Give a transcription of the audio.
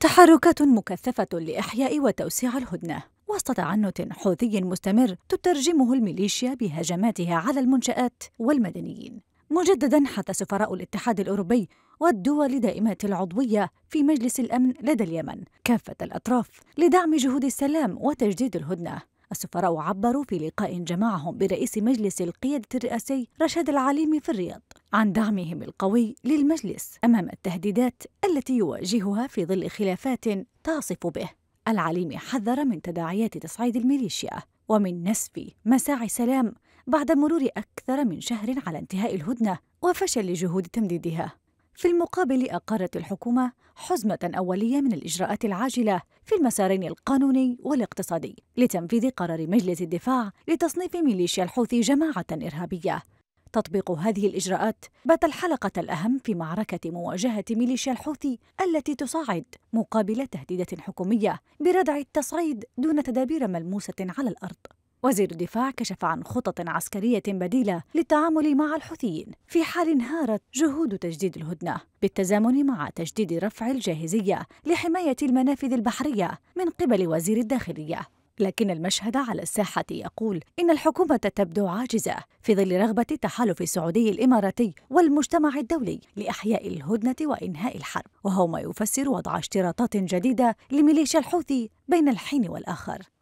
تحركات مكثفة لإحياء وتوسيع الهدنة وسط تعنت حوثي مستمر تترجمه الميليشيا بهجماتها على المنشآت والمدنيين مجددا حث سفراء الاتحاد الأوروبي والدول دائمة العضوية في مجلس الأمن لدى اليمن كافة الأطراف لدعم جهود السلام وتجديد الهدنة السفراء عبروا في لقاء جمعهم برئيس مجلس القيادة الرئاسي رشاد العليمي في الرياض عن دعمهم القوي للمجلس أمام التهديدات التي يواجهها في ظل خلافات تعصف به العليمي حذر من تداعيات تصعيد الميليشيا ومن نسف مساعي سلام بعد مرور أكثر من شهر على انتهاء الهدنة وفشل جهود تمديدها في المقابل أقرت الحكومة حزمة أولية من الإجراءات العاجلة في المسارين القانوني والاقتصادي لتنفيذ قرار مجلس الدفاع لتصنيف ميليشيا الحوثي جماعة إرهابية تطبيق هذه الإجراءات بات الحلقة الأهم في معركة مواجهة ميليشيا الحوثي التي تصعد مقابل تهديدات حكومية بردع التصعيد دون تدابير ملموسة على الأرض وزير الدفاع كشف عن خطط عسكرية بديلة للتعامل مع الحوثيين في حال انهارت جهود تجديد الهدنة بالتزامن مع تجديد رفع الجاهزية لحماية المنافذ البحرية من قبل وزير الداخلية لكن المشهد على الساحة يقول إن الحكومة تبدو عاجزة في ظل رغبة التحالف السعودي الإماراتي والمجتمع الدولي لإحياء الهدنة وإنهاء الحرب وهو ما يفسر وضع اشتراطات جديدة لميليشيا الحوثي بين الحين والآخر